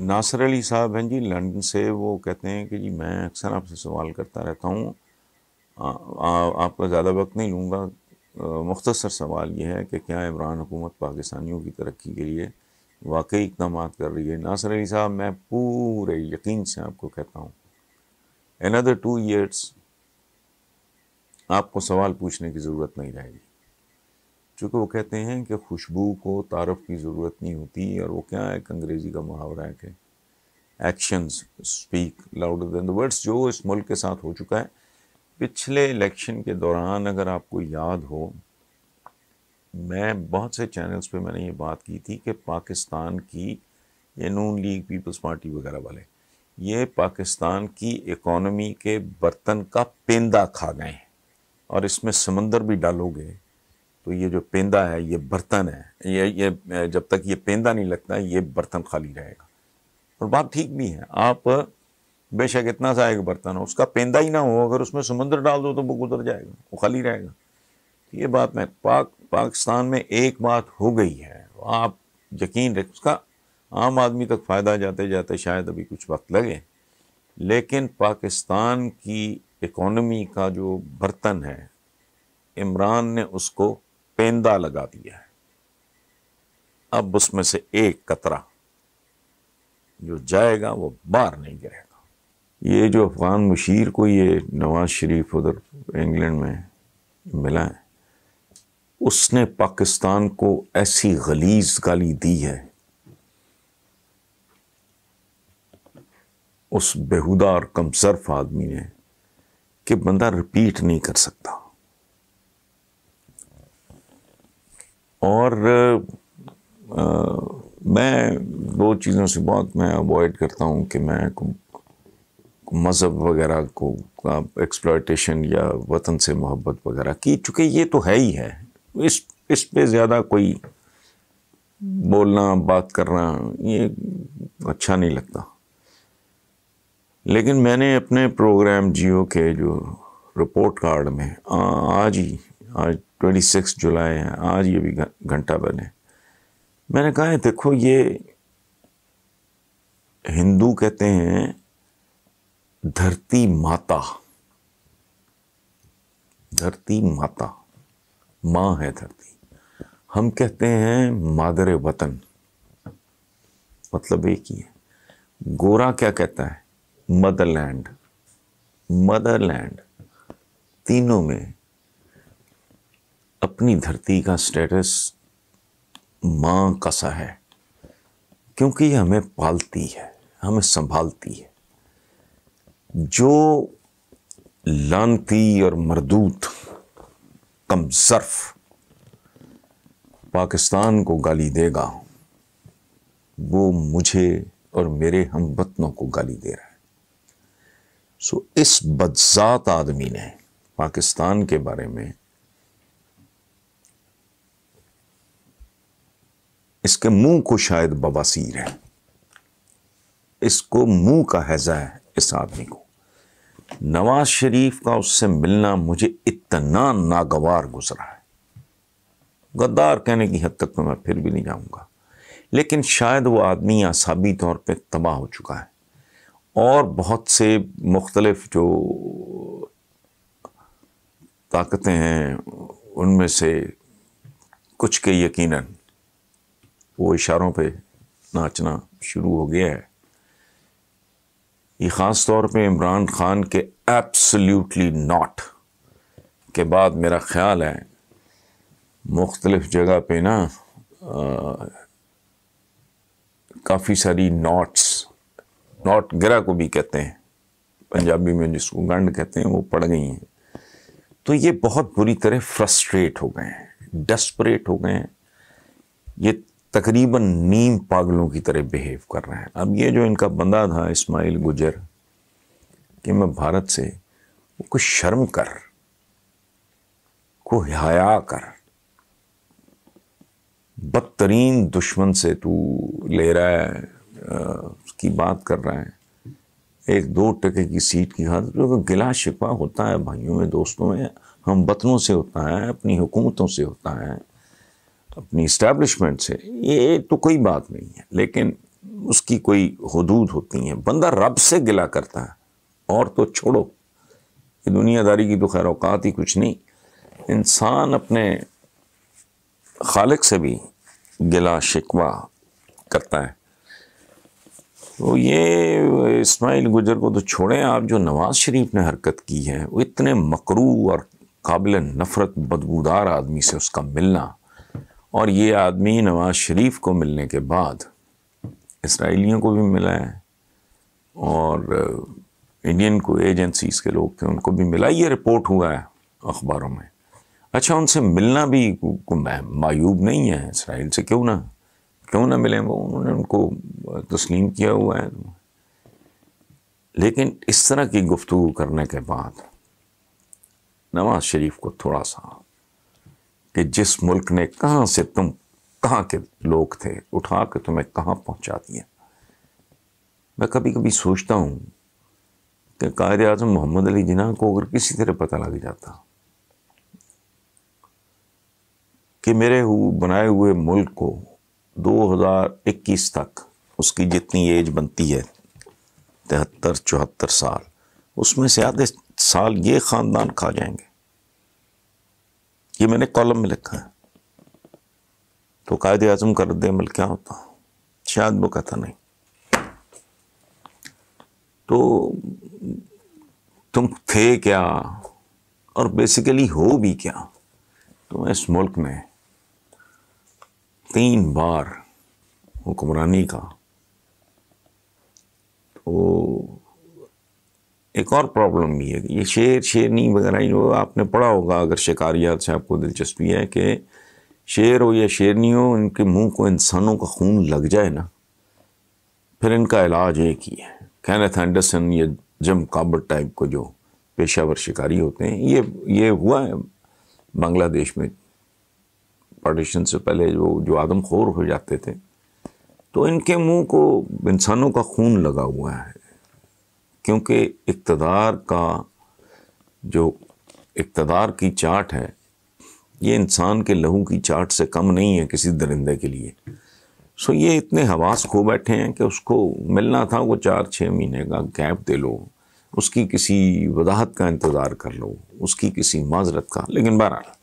नासर अली साहब हैं जी लंदन से वो कहते हैं कि जी मैं अक्सर आपसे सवाल करता रहता हूँ आपका ज़्यादा वक्त नहीं लूँगा मुख्तसर सवाल ये है कि क्या इमरान हुकूमत पाकिस्तानियों की तरक्की के लिए वाकई इकदाम कर रही है नासर अली साहब मैं पूरे यकीन से आपको कहता हूँ अनदर टू ईयर्स आपको सवाल पूछने की ज़रूरत नहीं रहेगी चूँकि वो कहते हैं कि खुशबू को तारफ़ की ज़रूरत नहीं होती और वो क्या है एक अंग्रेज़ी का मुहावरा है कि actions speak louder than the words जो इस मुल्क के साथ हो चुका है पिछले इलेक्शन के दौरान अगर आपको याद हो मैं बहुत से चैनल्स पे मैंने ये बात की थी कि पाकिस्तान की ये नून लीग पीपल्स पार्टी वगैरह वाले ये पाकिस्तान की इकोनॉमी के बर्तन का पेंदा खा गए हैं और इसमें समंदर भी डालोगे तो ये जो पेंदा है ये बर्तन है ये ये जब तक ये पेंदा नहीं लगता ये बर्तन खाली रहेगा और बात ठीक भी है आप बेशक इतना सा एक बर्तन हो उसका पेंदा ही ना हो अगर उसमें समुंदर डाल दो तो वो गुजर जाएगा वो खाली रहेगा ये बात मैं पाक पाकिस्तान में एक बात हो गई है आप यकीन रख उसका आम आदमी तक फ़ायदा जाते जाते शायद अभी कुछ वक्त लगे लेकिन पाकिस्तान की इकोनमी का जो बर्तन है इमरान ने उसको पेंदा लगा दिया है अब उसमें से एक कतरा जो जाएगा वो बाहर नहीं गिरेगा ये जो अफगान मुशीर को ये नवाज शरीफ उधर इंग्लैंड में मिला है उसने पाकिस्तान को ऐसी गलीज गाली दी है उस बेहुदा और कमसर्फ आदमी ने कि बंदा रिपीट नहीं कर सकता और आ, मैं दो चीज़ों से बहुत मैं अवॉइड करता हूँ कि मैं मज़हब वगैरह को एक्सप्लॉयटेशन या वतन से मोहब्बत वगैरह की चूँकि ये तो है ही है इस इस पे ज़्यादा कोई बोलना बात करना ये अच्छा नहीं लगता लेकिन मैंने अपने प्रोग्राम जियो के जो रिपोर्ट कार्ड में आ, आज ही आज 26 जुलाई है आज ये भी घंटा बने मैंने कहा है देखो ये हिंदू कहते हैं धरती माता धरती माता माँ है धरती हम कहते हैं मादर वतन मतलब एक ही है गोरा क्या कहता है मदरलैंड मदरलैंड तीनों में अपनी धरती का स्टेटस माँ का सा है क्योंकि ये हमें पालती है हमें संभालती है जो लानती और मरदूत कमजर्फ पाकिस्तान को गाली देगा वो मुझे और मेरे हम वतनों को गाली दे रहा है सो इस बदजात आदमी ने पाकिस्तान के बारे में इसके मुंह को शायद बवासीर है इसको मुंह का हैजा है इस आदमी को नवाज शरीफ का उससे मिलना मुझे इतना नागवार गुजरा है गद्दार कहने की हद तक तो मैं फिर भी नहीं जाऊंगा लेकिन शायद वो आदमी आसाबी तौर पे तबाह हो चुका है और बहुत से मुख्तलफ जो ताकतें हैं उनमें से कुछ के यकीनन वो इशारों पे नाचना शुरू हो गया है ये ख़ास तौर पे इमरान ख़ान के एब्सोल्युटली नॉट के बाद मेरा ख़्याल है मुख्तलफ़ जगह पे ना काफ़ी सारी नॉट्स नॉट गिरा को भी कहते हैं पंजाबी में जिसको गंड कहते हैं वो पड़ गई हैं तो ये बहुत बुरी तरह फ्रस्ट्रेट हो गए हैं डस्परेट हो गए हैं ये तकरीबन नीम पागलों की तरह बिहेव कर रहे हैं अब ये जो इनका बंदा था इस्माइल गुजर कि मैं भारत से वो कुछ शर्म कर को हया कर बदतरीन दुश्मन से तू ले रहा है उसकी बात कर रहा है एक दो टके की सीट की हाथ तो गिला शिकवा होता है भाइयों में दोस्तों में हम बतनों से होता है अपनी हुकूमतों से होता है अपनी इस्टेब्लिशमेंट से ये तो कोई बात नहीं है लेकिन उसकी कोई हदूद होती हैं बंदा रब से गिला करता है और तो छोड़ो ये दुनियादारी की तो खैर अवकात ही कुछ नहीं इंसान अपने खालक से भी गिला शिकवा करता है तो ये इसमाइल गुजर को तो छोड़ें आप जो नवाज़ शरीफ ने हरकत की है वो इतने मकरू और काबिल नफ़रत बदबूदार आदमी से उसका मिलना और ये आदमी नवाज शरीफ को मिलने के बाद इसराइलियों को भी मिला है और इंडियन को एजेंसीज के लोग थे उनको भी मिला ये रिपोर्ट हुआ है अखबारों में अच्छा उनसे मिलना भी मायूब नहीं है इसराइल से क्यों ना क्यों ना मिले वो उन्होंने उनको तस्लीम किया हुआ है लेकिन इस तरह की गुफ्तु करने के बाद नवाज शरीफ को थोड़ा सा कि जिस मुल्क ने कहाँ से तुम कहाँ के लोग थे उठा के तुम्हें कहाँ पहुँचा दिया मैं कभी कभी सोचता हूँ कि कायद आजम मोहम्मद अली जिना को अगर किसी तरह पता लग जाता कि मेरे हु, बनाए हुए मुल्क को 2021 तक उसकी जितनी एज बनती है तिहत्तर चौहत्तर साल उसमें से आधे साल ये ख़ानदान खा जाएंगे ये मैंने कॉलम में लिखा है तो कायद आजम का रद्द अमल क्या होता शायद वो कहता नहीं तो तुम थे क्या और बेसिकली हो भी क्या तो इस मुल्क में तीन बार हुक्मरानी का तो एक और प्रॉब्लम भी है ये शेर शेरनी वगैरह जो आपने पढ़ा होगा अगर शिकारियात से आपको दिलचस्पी है कि शेर हो या शेरनी हो इनके मुंह को इंसानों का खून लग जाए ना फिर इनका इलाज एक ही है कैनथ एंडरसन या जम काबर टाइप को जो पेशावर शिकारी होते हैं ये ये हुआ है बांग्लादेश में पार्टीशन से पहले वो जो आदमखोर हो जाते थे तो इनके मुंह को इंसानों का खून लगा हुआ है क्योंकि इकतदार का जो इकतदार की चाट है ये इंसान के लहू की चाट से कम नहीं है किसी दरिंदे के लिए सो ये इतने हवास खो बैठे हैं कि उसको मिलना था वो चार छः महीने का गैप दे लो उसकी किसी वजाहत का इंतज़ार कर लो उसकी किसी माजरत का लेकिन बहरहाल